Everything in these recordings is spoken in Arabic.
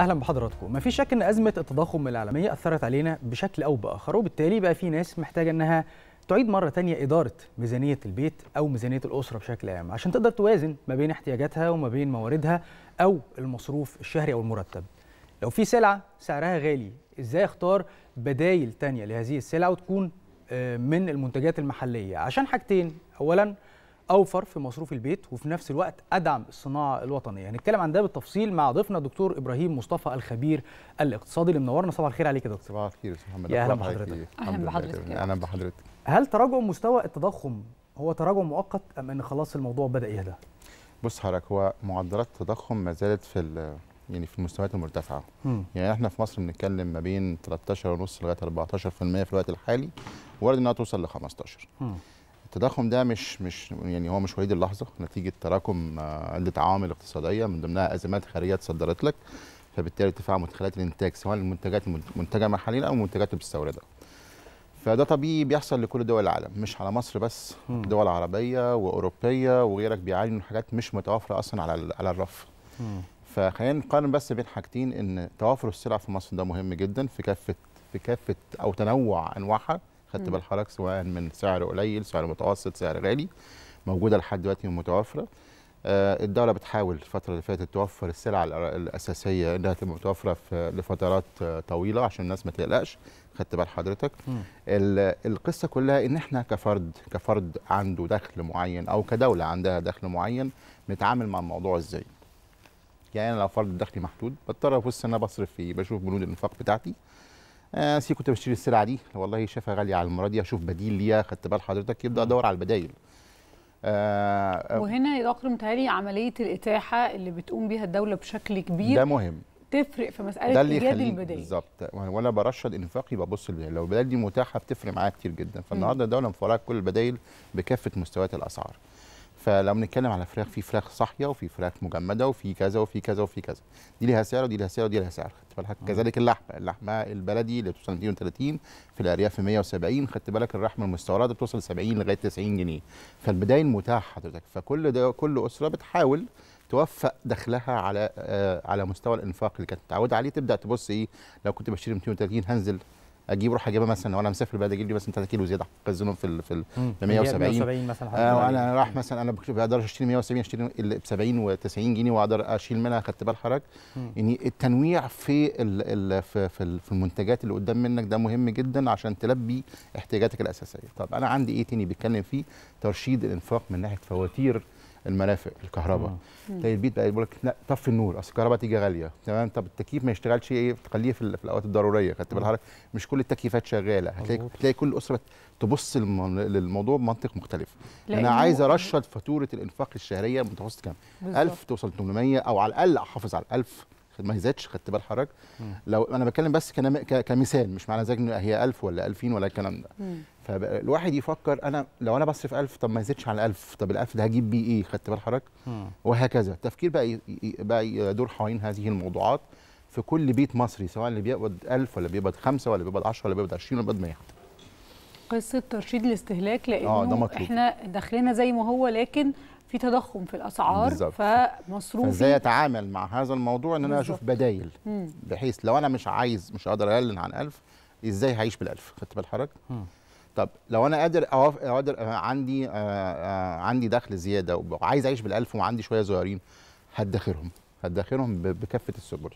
اهلا بحضراتكم مفيش شك ان ازمه التضخم العالميه اثرت علينا بشكل او باخر وبالتالي بقى في ناس محتاجه انها تعيد مره تانية اداره ميزانيه البيت او ميزانيه الاسره بشكل عام عشان تقدر توازن ما بين احتياجاتها وما بين مواردها او المصروف الشهري او المرتب لو في سلعه سعرها غالي ازاي اختار بدايل تانية لهذه السلعه وتكون آه، من المنتجات المحليه عشان حاجتين اولا اوفر في مصروف البيت وفي نفس الوقت ادعم الصناعه الوطنيه هنتكلم عن ده بالتفصيل مع ضيفنا الدكتور ابراهيم مصطفى الخبير الاقتصادي اللي منورنا صباح الخير عليك يا دكتور صباح الخير يا محمد يا اهلا بحضرتك إيه؟ اهلا بحضرتك اهلا بحضرتك هل تراجع مستوى التضخم هو تراجع مؤقت ام ان خلاص الموضوع بدا يهدى بص حضرتك هو معدلات التضخم ما زالت في يعني في المستويات المرتفعه م. يعني احنا في مصر بنتكلم ما بين 13.5 لغايه 14% في الوقت الحالي وارد انها توصل ل 15 م. التضخم ده مش مش يعني هو مش وليد اللحظه نتيجه تراكم عده آه، عوامل اقتصاديه من ضمنها ازمات خارجيه تصدرت لك فبالتالي ارتفاع مدخلات الانتاج سواء المنتجات المنتجه محليا او المنتجات المستورده. فده طبيعي بيحصل لكل دول العالم مش على مصر بس م. دول عربيه واوروبيه وغيرك بيعاني من حاجات مش متوافره اصلا على على الرف. فخلينا نقارن بس بين حاجتين ان توافر السلع في مصر ده مهم جدا في كافه في كافه او تنوع انواعها خدت بال حضرتك سواء من سعر قليل سعر متوسط سعر غالي موجوده لحد دلوقتي ومتوفره آه، الدوله بتحاول الفتره اللي فاتت توفر السلع الاساسيه انها تبقى متوفره لفترات طويله عشان الناس ما تقلقش خدت بال حضرتك القصه كلها ان احنا كفرد كفرد عنده دخل معين او كدوله عندها دخل معين نتعامل مع الموضوع ازاي يعني انا لو فرد دخلي محدود بضطر ابص انا بصرف فيه بشوف بنود الانفاق بتاعتي آه سي كنت بشتري السلعه دي والله شافها غاليه على المره دي اشوف بديل ليها خدت بال حضرتك يبدا ادور على البدايل آه, آه. وهنا يا دكتور متهيألي عمليه الاتاحه اللي بتقوم بيها الدوله بشكل كبير ده مهم تفرق في مساله ده اللي ايجاد البدائل بالظبط وانا برشد انفاقي ببص البدائل يعني لو البدائل دي متاحه بتفرق معايا كتير جدا فالنهارده الدوله مفرقه كل البدائل بكافه مستويات الاسعار فلو بنتكلم على فراخ في فراخ صاحيه وفي فراخ مجمده وفي كذا وفي كذا وفي كذا دي ليها سعر ودي ليها سعر ودي ليها سعر خدت بالك كذلك اللحمه اللحمه البلدي اللي بتوصل 32 في الارياف 170 خدت بالك اللحمه المستورده بتوصل 70 لغايه 90 جنيه فالبدايه المتاحه حضرتك فكل ده كل اسره بتحاول توفق دخلها على آه على مستوى الانفاق اللي كانت متعوده عليه تبدا تبص ايه لو كنت بشتري 230 هنزل اجيب اروح اجيبها مثلا وانا مسافر بقى اجيب لي مثلا 3 كيلو زياده اخزنهم في في 170 170 مثلا آه، انا راح مثلا انا بقدر اشتري 170 اشتري ب 70 و90 جنيه واقدر اشيل منها خدت بال حضرتك يعني التنويع في الـ الـ في, في, في المنتجات اللي قدام منك ده مهم جدا عشان تلبي احتياجاتك الاساسيه طب انا عندي ايه تاني بيتكلم فيه ترشيد الانفاق من ناحيه فواتير المرافق الكهرباء آه. تلاقي البيت بقى يقول لك لا طفي النور اصل الكهرباء تيجي غاليه تمام طب التكييف ما يشتغلش ايه تخليه في, في الاوقات الضروريه خدت بالك مش كل التكييفات شغاله هتلاقي تلاقي كل اسره تبص للموضوع بمنطق مختلف انا عايز ارشد فاتوره الانفاق الشهريه متوسط كام 1000 توصل 800 او على الاقل احافظ على 1000 ما يزيدش خدت بال حضرتك لو انا بتكلم بس كمثال مش معنى ذلك ان هي 1000 ولا 2000 ولا الكلام ده فالواحد يفكر انا لو انا بصرف 1000 طب ما يزيدش عن 1000 طب ال 1000 ده هجيب بيه ايه خدت بال حضرتك وهكذا التفكير بقى بقى يدور حوالين هذه الموضوعات في كل بيت مصري سواء اللي بيقبض 1000 ولا بيقبض 5 ولا بيقبض 10 ولا بيقبض 20 ولا بيقبض 100 قصه ترشيد الاستهلاك لانه آه احنا دخلنا زي ما هو لكن في تضخم في الاسعار بالزبط. فمصروفي ازاي اتعامل مع هذا الموضوع ان انا اشوف بدايل مم. بحيث لو انا مش عايز مش هقدر اقلل عن 1000 ازاي هعيش بال1000 خدت بال حضرتك طب لو انا قادر أوف... قادر آه، عندي آآ آه، آآ آه، عندي دخل زياده وعايز اعيش بال1000 وعندي شويه صغيرين هدخرهم هدخرهم بكافه السبل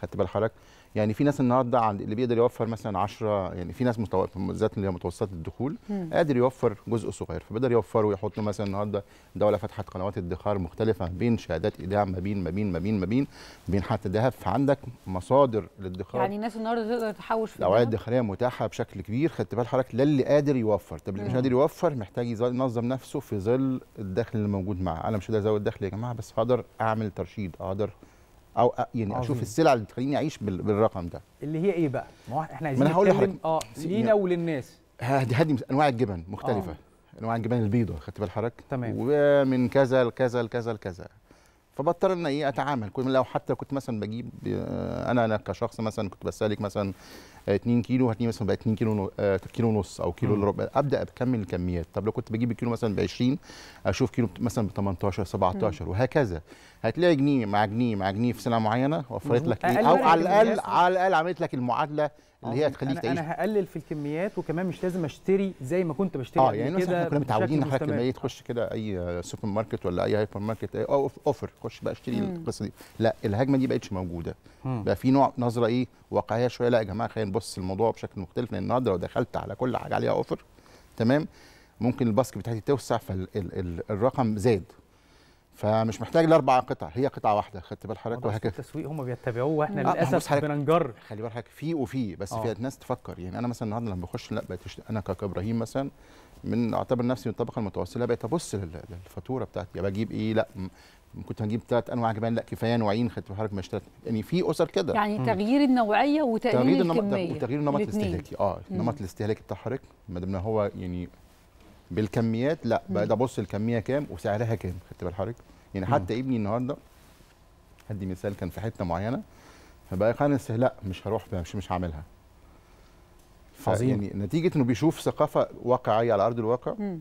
خدت بال حضرتك يعني في ناس النهارده اللي بيقدر يوفر مثلا 10 يعني في ناس بالذات اللي هي متوسطه الدخول مم. قادر يوفر جزء صغير فبيقدر يوفره ويحط له مثلا النهارده الدوله فتحت قنوات ادخار مختلفه بين شهادات ايداع ما بين ما بين ما بين ما بين بين حتى ذهب فعندك مصادر للادخار يعني الناس النهارده تقدر تحوش في الاوعيه الادخاريه متاحه بشكل كبير خدت بال حضرتك للي قادر يوفر طب اللي مش قادر يوفر محتاج ينظم نفسه في ظل الدخل اللي موجود معاه انا مش قادر ازود دخلي يا جماعه بس هقدر اعمل ترشيد اقدر او يعني عظيم. اشوف السلع اللي تخليني اعيش بالرقم ده اللي هي ايه بقى ما احنا عايزين نتكلم اه لينا يعني وللناس هدي انواع الجبن مختلفه آه. انواع الجبن البيضه خدت بال تمام ومن كذا لكذا لكذا لكذا فبضطر ان ايه اتعامل كل لو حتى كنت مثلا بجيب آه، انا انا كشخص مثلا كنت بستهلك مثلا 2 كيلو هتني مثلا بقى 2 كيلو آه، كيلو ونص او كيلو الا ربع ابدا اكمل الكميات طب لو كنت بجيب الكيلو مثلا ب 20 اشوف كيلو مثلا ب 18 17 وهكذا هتلاقي جنيه مع جنيه مع جنيه في سنه معينه وفرت لك ايه او على الاقل على الاقل عملت لك المعادله اللي هي أه، تخليك تعيش انا هقلل في الكميات وكمان مش لازم اشتري زي ما كنت بشتري اه يعني مثلا احنا كنا متعودين ان حضرتك لما ايه تخش كده اي سوبر ماركت ولا اي هايبر ماركت أي أو اوفر خش بقى اشتري القصه دي لا الهجمه دي بقتش موجوده مم. بقى في نوع نظره ايه واقعيه شويه لا يا جماعه خلينا نبص الموضوع بشكل مختلف لان النهارده لو دخلت على كل حاجه عليها اوفر تمام ممكن الباسكت بتاعتي توسع فالرقم زاد فمش محتاج الاربع قطع هي قطعه واحده خدت بال حضرتك وهكذا التسويق هم بيتبعوه واحنا آه، للاسف بننجر خلي بالك في وفي بس آه. في ناس تفكر يعني انا مثلا النهارده لما بخش لا بقيت انا كابراهيم مثلا من اعتبر نفسي من الطبقه المتوسطه بقيت ابص للفاتوره بتاعتي بجيب ايه لا كنت هجيب ثلاث انواع جبان لا كفايه نوعين خدت حضرتك مش ثلاث يعني في اسر كده يعني تغيير النوعيه وتقليل تغيير النمط وتغيير النمط الاستهلاكي اه النمط الاستهلاكي بتاع حضرتك ما دام هو يعني بالكميات لا بقيت ابص الكميه كام وسعرها كام خدت بال حضرتك يعني حتى ابني النهارده هدي مثال كان في حته معينه فبقى خانس لا مش هروح مش مش هعملها عظيم يعني نتيجه انه بيشوف ثقافه واقعيه على ارض الواقع مم.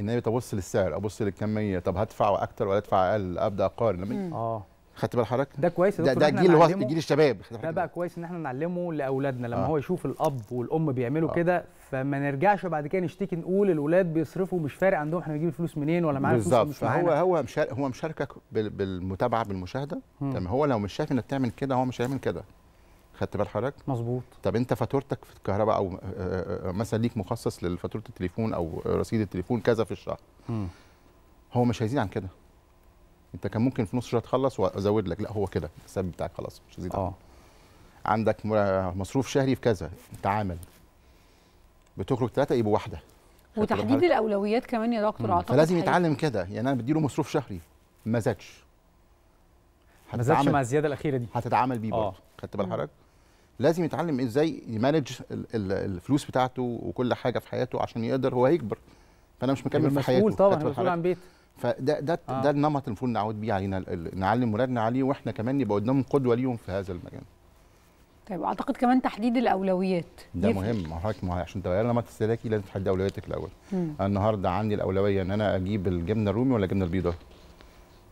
ان انا بتبص للسعر ابص للكميه طب هدفع اكتر ولا ادفع اقل ابدا اقارن اه خدت بال حضرتك ده كويس ده, ده جيل هو جيل الشباب ده بقى كويس ان احنا نعلمه لاولادنا لما آه. هو يشوف الاب والام بيعملوا آه. كده فما نرجعش بعد كده نشتكي نقول الاولاد بيصرفوا مش فارق عندهم احنا بنجيب الفلوس منين ولا معانا فلوس مش فهو هو مشار... هو مشاركك بالمتابعه بالمشاهده تمام هو لو مش شايف انك تعمل كده هو مش هيعمل كده خدت بال حضرتك مظبوط طب انت فاتورتك في الكهرباء او آه، آه، آه، مثلا ليك مخصص لفاتوره التليفون او رصيد التليفون كذا في الشهر هو مش هيزيد عن كده انت كان ممكن في نص الشهر تخلص وازود لك لا هو كده السبب بتاعك خلاص مش هزيد اه عندك مصروف شهري في كذا تعامل بتخرج ثلاثه يبقوا واحده وتحديد الاولويات كمان يا دكتور اعتقد فلازم يتعلم كده يعني انا بديله مصروف شهري ما زادش ما زادش مع الزياده الاخيره دي هتتعامل بيه آه. برضه خدت بال حضرتك لازم يتعلم ازاي يمانج الفلوس بتاعته وكل حاجه في حياته عشان يقدر هو يكبر فانا مش مكمل في حياته طبعا مسؤول عن بيت فده ده آه. ده النمط المفروض نعود بيه علينا نعلم ولادنا عليه واحنا كمان نبقى قدامهم قدوه ليهم في هذا المجال. طيب اعتقد كمان تحديد الاولويات ده يفرق. مهم حضرتك ما عشان تغير نمط استهلاكي لازم تحدد اولوياتك الاول. مم. النهارده عندي الاولويه ان انا اجيب الجبنه الرومي ولا الجبنه البيضاء؟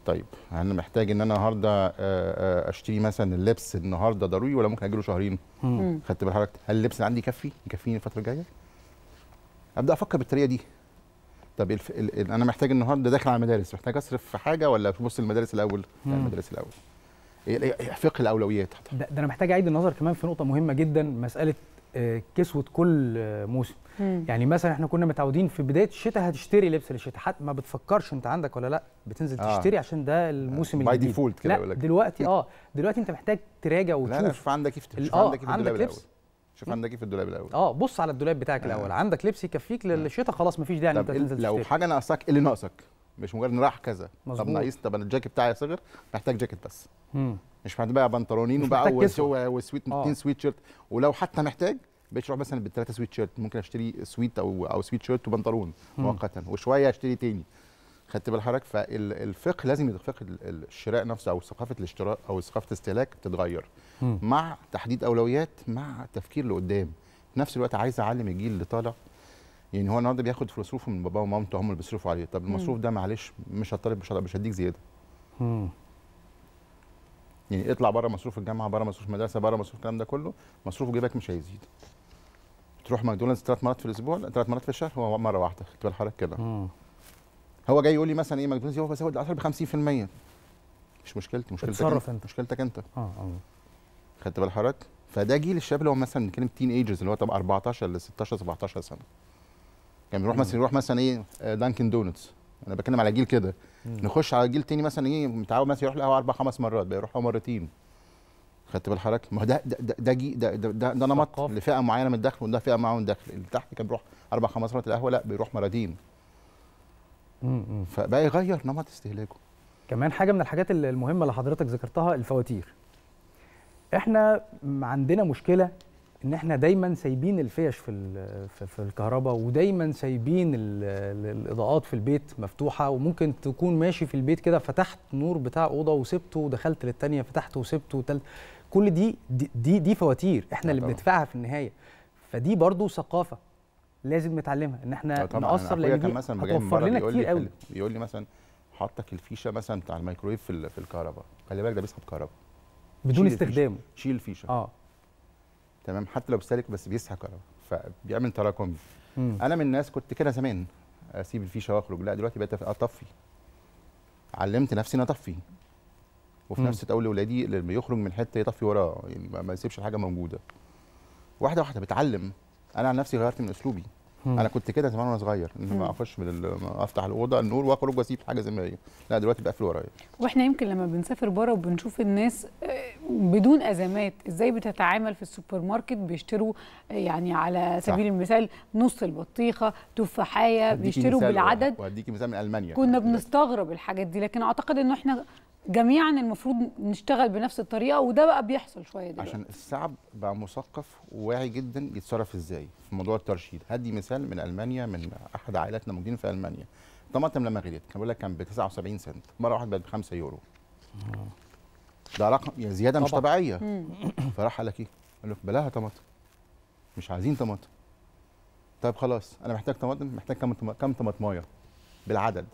طيب انا محتاج ان انا النهارده آه، آه، اشتري مثلا اللبس النهارده ضروري ولا ممكن اجيله شهرين؟ خدت بالك هل اللبس اللي عندي يكفي؟ يكفيني الفتره الجايه؟ ابدا افكر بالطريقه دي طب الف... ال... انا محتاج النهارده داخل على المدارس محتاج اصرف في حاجه ولا بص المدارس الاول المدارس الاول إيه، إيه، إيه، فقه الاولويات ده, ده انا محتاج اعيد النظر كمان في نقطه مهمه جدا مساله آه، كسوه كل موسم مم. يعني مثلا احنا كنا متعودين في بدايه الشتاء هتشتري لبس للشتاء حتى ما بتفكرش انت عندك ولا لا بتنزل آه. تشتري عشان ده آه، الموسم باي ديفولت كده لا دلوقتي اه دلوقتي انت محتاج تراجع وتشوف لا لا عندك ايه عندك عندك لبس شوف عندك ايه في الدولاب الاول اه بص على الدولاب بتاعك آه. الاول عندك لبس يكفيك آه. للشتاء خلاص مفيش داعي ان انت تنزل لو تشتري. حاجه ناقصاك إيه اللي ناقصك مش مجرد راح كذا مظبوط. طب ناقص طب انا الجاكيت بتاعي صغر محتاج جاكيت بس مم. مش محتاج بقى بنطلونين وبقى وسويت 200 آه. سويت شيرت ولو حتى محتاج بقيت اروح مثلا بالثلاثه سويت شيرت ممكن اشتري سويت او او سويت شيرت وبنطلون مؤقتا وشويه اشتري تاني خدت بال حضرتك فالفقه لازم فقه الشراء نفسه او ثقافه الاشتراء او ثقافه الاستهلاك تتغير مع تحديد اولويات مع تفكير لقدام في نفس الوقت عايز اعلم الجيل اللي طالع يعني هو النهارده بياخد مصروفه من باباه ومامته هم اللي بيصرفوا عليه طب المصروف ده معلش مش هطالب مش هديك زياده يعني اطلع بره مصروف الجامعه بره مصروف المدرسه بره مصروف الكلام ده كله مصروف جيبك مش هيزيد تروح ماكدونالدز ثلاث مرات في الاسبوع ثلاث مرات في الشهر هو مره واحده خدت بال حضرتك كده هو جاي يقول لي مثلا ايه ماكدونالدز هو بيزود الاسعار ب 50% مش مشكلتي مشكلتك انت. انت مشكلتك انت اه اه خدت بال حضرتك فده جيل الشباب اللي هو مثلا بنتكلم تين ايجرز اللي هو طب 14 ل 16 17 سنه كان يعني بيروح مثلا يروح مثلا ايه دانكن آه، دونتس انا بتكلم على جيل كده نخش على جيل تاني مثلا ايه متعود مثلا يروح القهوه اربع خمس مرات بقى يروحها مرتين خدت حضرتك ما هو ده ده ده ده ده, ده, ده نمط لفئه معينه من الدخل وده فئه معينه من الدخل اللي تحت كان بيروح اربع خمس مرات القهوه لا بيروح مرتين فبقى يغير نمط استهلاكه كمان حاجه من الحاجات المهمه اللي حضرتك ذكرتها الفواتير احنا عندنا مشكله ان احنا دايما سايبين الفيش في في الكهرباء ودايما سايبين الاضاءات في البيت مفتوحه وممكن تكون ماشي في البيت كده فتحت نور بتاع اوضه وسبته ودخلت للتانيه فتحته وسبته وتل كل دي دي دي, دي فواتير احنا اللي آه، بندفعها في النهايه فدي برضو ثقافه لازم نتعلمها ان احنا آه، طبعا نقصر لان كان دي هتوفر لنا كتير قوي بيقول لي مثلا حطك الفيشه مثلا بتاع الميكرويف في في الكهرباء خلي بالك ده بيسحب كهرباء بدون استخدامه شيل الفيشه اه تمام حتى لو بسالك بس بيسحب كهرباء فبيعمل تراكم انا من الناس كنت كده زمان اسيب الفيشه واخرج لا دلوقتي بقيت اطفي علمت نفسي ان اطفي وفي نفس الوقت اقول لاولادي اللي بيخرج من حته يطفي وراه يعني ما يسيبش الحاجه موجوده واحده واحده بتعلم انا عن نفسي غيرت من اسلوبي مم. انا كنت كده زمان وانا صغير ان ما اخش من افتح الاوضه النور واخرج واسيب حاجه زي ما هي لا دلوقتي بقى في ورايا واحنا يمكن لما بنسافر بره وبنشوف الناس آه، بدون ازمات ازاي بتتعامل في السوبر ماركت بيشتروا آه، يعني على سبيل صح. المثال نص البطيخه تفاحيه بيشتروا بالعدد وهديكي مثال من المانيا كنا بنستغرب الحاجات دي لكن اعتقد انه احنا جميعا المفروض نشتغل بنفس الطريقه وده بقى بيحصل شويه دلوقتي عشان الشعب بقى مثقف وواعي جدا يتصرف ازاي في موضوع الترشيد هدي مثال من المانيا من احد عائلاتنا موجودين في المانيا طماطم لما غليت كان بيقول لك كان ب 79 سنت مره واحده بقت ب 5 يورو آه. ده رقم يعني زياده مش طبيعيه فراح قال لك ايه؟ قال لك بلاها طماطم مش عايزين طماطم طيب خلاص انا محتاج طماطم محتاج كم كم طماطمايه بالعدد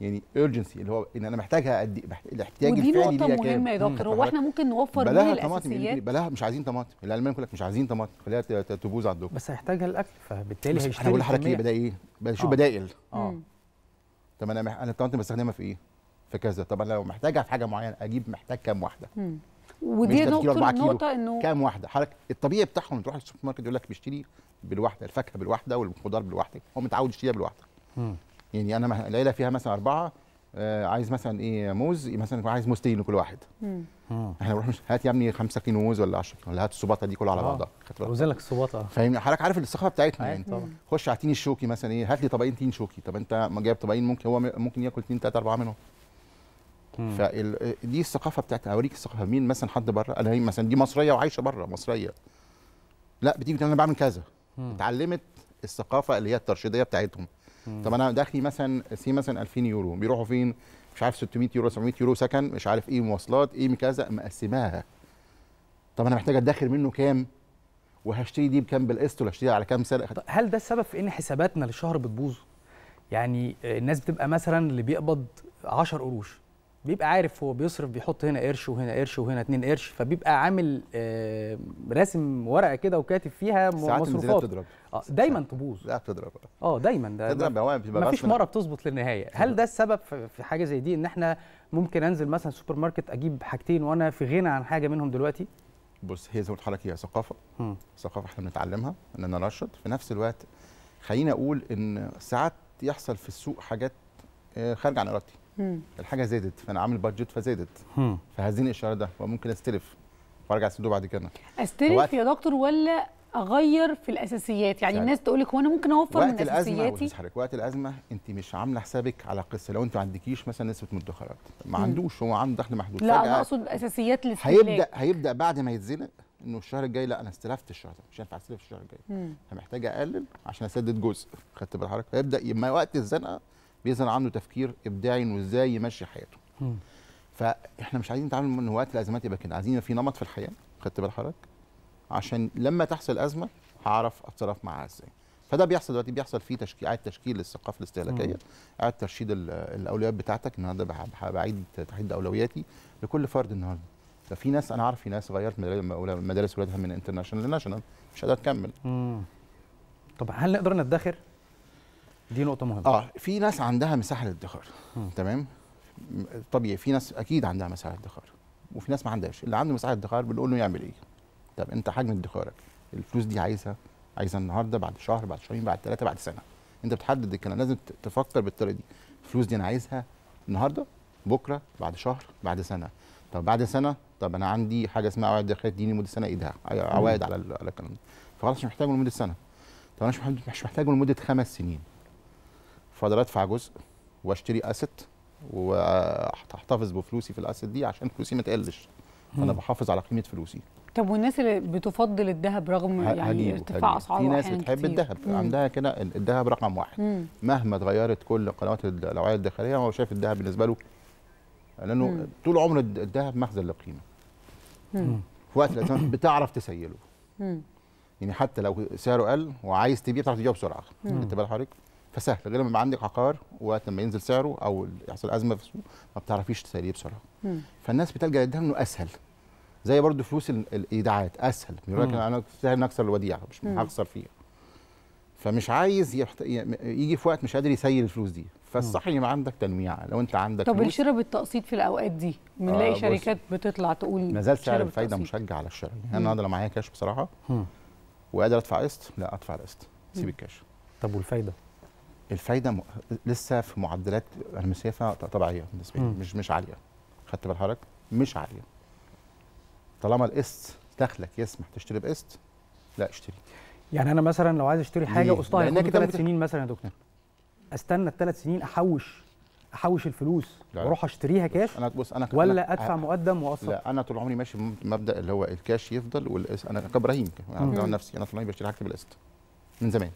يعني ايرجنسي اللي هو ان انا محتاجها قد إيه؟ الاحتياج الفعلي ليها ودي نقطه مهمه يا دكتور هو احنا ممكن نوفر بلاها يعني الاساسيات بلاها مش عايزين طماطم الالمان يقول لك مش عايزين طماطم خليها تبوظ على الدكتور بس هيحتاجها الاكل فبالتالي هيشتري انا هقول لحضرتك ايه بدائل ايه بشوف آه. بدائل اه طب انا انا الطماطم بستخدمها في ايه في كذا طب انا لو محتاجها في حاجه معينه اجيب محتاج كام واحده ودي نقطه نقطه انه كام واحده حضرتك الطبيعي بتاعهم تروح السوبر ماركت يقول لك بيشتري بالواحده الفاكهه بالواحده والخضار بالواحده هو متعود يشتريها بالواحده يعني انا العيله فيها مثلا اربعه آه، عايز مثلا ايه موز مثلا عايز موزتين لكل واحد احنا نروح هات يا ابني 5 كيلو موز ولا 10 ولا هات السباطه دي كلها على آه. بعضها اوزن لك السباطه فاهم حضرتك عارف الثقافه بتاعتنا أيوة. يعني طبعا خش على التين الشوكي مثلا ايه هات لي طبقين تين شوكي طب انت جايب طبقين ممكن هو ممكن ياكل اثنين ثلاثه اربعه منهم فدي آه، الثقافه بتاعت اوريك الثقافه مين مثلا حد بره انا هي مثلا دي مصريه وعايشه بره مصريه لا بتيجي انا بعمل كذا اتعلمت الثقافه اللي هي الترشيديه بتاعتهم طب انا دخلي مثلا سي مثلا 2000 يورو بيروحوا فين مش عارف 600 يورو 700 يورو سكن مش عارف ايه مواصلات ايه كذا مقسماها طب انا محتاج ادخر منه كام وهشتري دي بكام بالقسط ولا هشتريها على كام سنه هل ده السبب في ان حساباتنا للشهر بتبوظ يعني الناس بتبقى مثلا اللي بيقبض 10 قروش بيبقى عارف هو بيصرف بيحط هنا قرش وهنا قرش وهنا اتنين قرش فبيبقى عامل آه، راسم ورقه كده وكاتب فيها مصروفات تضرب اه دايما تبوظ لا بتضرب اه دايما ده تضرب ما فيش مره بتظبط للنهايه هل ده السبب في حاجه زي دي ان احنا ممكن انزل مثلا سوبر ماركت اجيب حاجتين وانا في غنى عن حاجه منهم دلوقتي بص هي زي ما قلت لحضرتك هي ثقافه ثقافه احنا بنتعلمها ان انا نرشد في نفس الوقت خليني اقول ان ساعات يحصل في السوق حاجات آه، خارجه عن ارادتي مم. الحاجه زادت فانا عامل بادجت فزادت فهزين الاشاره ده وممكن استلف وارجع الصندوق بعد كده استلف يا دكتور ولا اغير في الاساسيات يعني, يعني الناس تقول لك هو انا ممكن اوفر وقت من اساسياتي حضرتك وقت الازمه انت مش عامله حسابك على قصه لو انت ما عندكيش مثلا نسبه مدخرات ما عندوش هو عنده دخل محدود لا انا اقصد اساسيات الاستلاف هيبدا هيبدا بعد ما يتزنق انه الشهر الجاي لا انا استلفت الشهر ده مش هينفع استلف الشهر الجاي فمحتاج اقلل عشان اسدد جزء خدت بالحركه فيبدا ما وقت الزنقه بيظهر عنده تفكير ابداعي انه ازاي يمشي حياته م. فاحنا مش عايزين نتعامل من وقت الازمات يبقى كده عايزين في نمط في الحياه خدت بال حضرتك عشان لما تحصل ازمه هعرف اتصرف معاها ازاي فده بيحصل دلوقتي بيحصل فيه تشكيل اعاده تشكيل للثقافه الاستهلاكيه اعاده ترشيد الاولويات بتاعتك النهارده بعيد تحديد اولوياتي لكل فرد النهارده ففي ناس انا عارف في ناس غيرت مدارس ولادها من انترناشونال لناشونال مش قادره تكمل طب هل نقدر ندخر؟ دي نقطه مهمه اه في ناس عندها مساحه للادخار تمام طبيعي في ناس اكيد عندها مساحه للادخار وفي ناس ما عندهاش اللي عنده مساحه ادخار بنقول له يعمل ايه طب انت حجم ادخارك الفلوس دي عايزها عايزها النهارده بعد شهر بعد شهرين بعد ثلاثه بعد سنه انت بتحدد الكلام لازم تفكر بالطريقه دي الفلوس دي انا عايزها النهارده بكره بعد شهر بعد سنه طب بعد سنه طب انا عندي حاجه اسمها عوائد داخليه تديني لمده سنه ايدها عوائد على على الكلام ده فخلاص مش محتاجه لمده سنه طب انا مش محتاجه لمده خمس سنين فاقدر ادفع جزء واشتري اسيت واحتفظ بفلوسي في الاسيت دي عشان فلوسي ما تقلش انا بحافظ على قيمه فلوسي طب والناس اللي بتفضل الذهب رغم يعني ارتفاع اسعاره في ناس بتحب الذهب عندها كده الذهب رقم واحد مم. مهما اتغيرت كل قنوات الاوعيه الداخليه هو شايف الذهب بالنسبه له لانه مم. طول عمر الذهب مخزن للقيمه في وقت الازمات بتعرف تسيله مم. يعني حتى لو سعره قل وعايز تبيع بتعرف تبيعه بسرعه انت بال حضرتك فسهل غير لما عندك عقار وقت لما ينزل سعره او يحصل ازمه في السوق ما بتعرفيش تساليه بسرعه فالناس بتلجا لده انه اسهل زي برضو فلوس الايداعات اسهل يقول لك انا سهل نكسر الوديعه مش هخسر فيها فمش عايز يحت... يجي في وقت مش قادر يسيل الفلوس دي فالصح يبقى عندك تنويع لو انت عندك طب الشراء بالتقسيط في الاوقات دي بنلاقي آه شركات بتطلع تقول ما زال سعر الفايده مشجع على الشراء يعني انا النهارده لو معايا كاش بصراحه وقادر ادفع قسط لا ادفع القسط سيب الكاش طب والفايده الفايده م... لسه في معدلات انا شايفها طبيعيه بالنسبه لي مش مش عاليه خدت حضرتك مش عاليه طالما القسط دخلك يسمح تشتري بقسط لا اشتري يعني انا مثلا لو عايز اشتري حاجه قسطها هيكون ثلاث سنين مثلا يا دكتور استنى الثلاث سنين احوش احوش الفلوس واروح اشتريها كاش انا بص انا ولا أنا ادفع مقدم واقسط لا انا طول عمري ماشي بمبدا اللي هو الكاش يفضل والقسط انا كابراهيم يعني انا عن نفسي انا طول عمري بشتري حاجتي بالقسط من زمان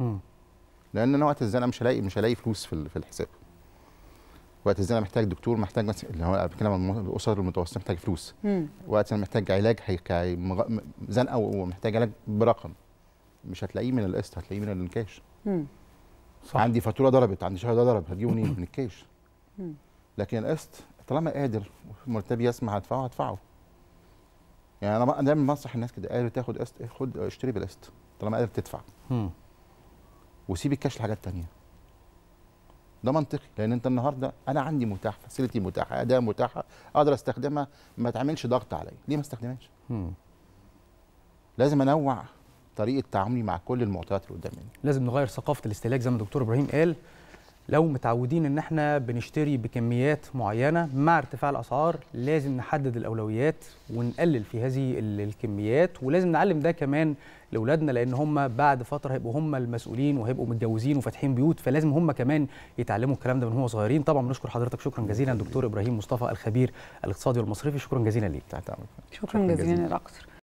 مم. لان انا وقت الزنقه مش هلاقي مش هلاقي فلوس في في الحساب وقت الزنقه محتاج دكتور محتاج مثلا اللي هو بتكلم الاسر المتوسطه محتاج فلوس مم. وقت انا محتاج علاج مغ... زنقه ومحتاج علاج برقم مش هتلاقيه من القسط هتلاقيه من الكاش صح. عندي فاتوره ضربت عندي شهر ضرب هتجيبه منين من الكاش مم. لكن القسط طالما قادر مرتبي يسمح هدفعه هدفعه يعني انا دايما بنصح الناس كده قادر تاخد قسط خد اشتري بالقسط طالما قادر تدفع مم. وسيب الكاش لحاجات تانية ده منطقي لان انت النهارده انا عندي متاح فاسيلتي متاحه اداه متاحه اقدر استخدمها ما تعملش ضغط عليا ليه ما استخدمهاش لازم انوع طريقه تعاملي مع كل المعطيات اللي قدامي لازم نغير ثقافه الاستهلاك زي ما الدكتور ابراهيم قال لو متعودين ان احنا بنشتري بكميات معينه مع ارتفاع الاسعار لازم نحدد الاولويات ونقلل في هذه الكميات ولازم نعلم ده كمان لاولادنا لان هم بعد فتره هيبقوا هم المسؤولين وهيبقوا متجوزين وفاتحين بيوت فلازم هم كمان يتعلموا الكلام ده من هم صغيرين طبعا بنشكر حضرتك شكرا جزيلا دكتور ابراهيم مصطفى الخبير الاقتصادي والمصرفي شكرا جزيلا ليك شكرا, جزيلا, جزيلا. اكثر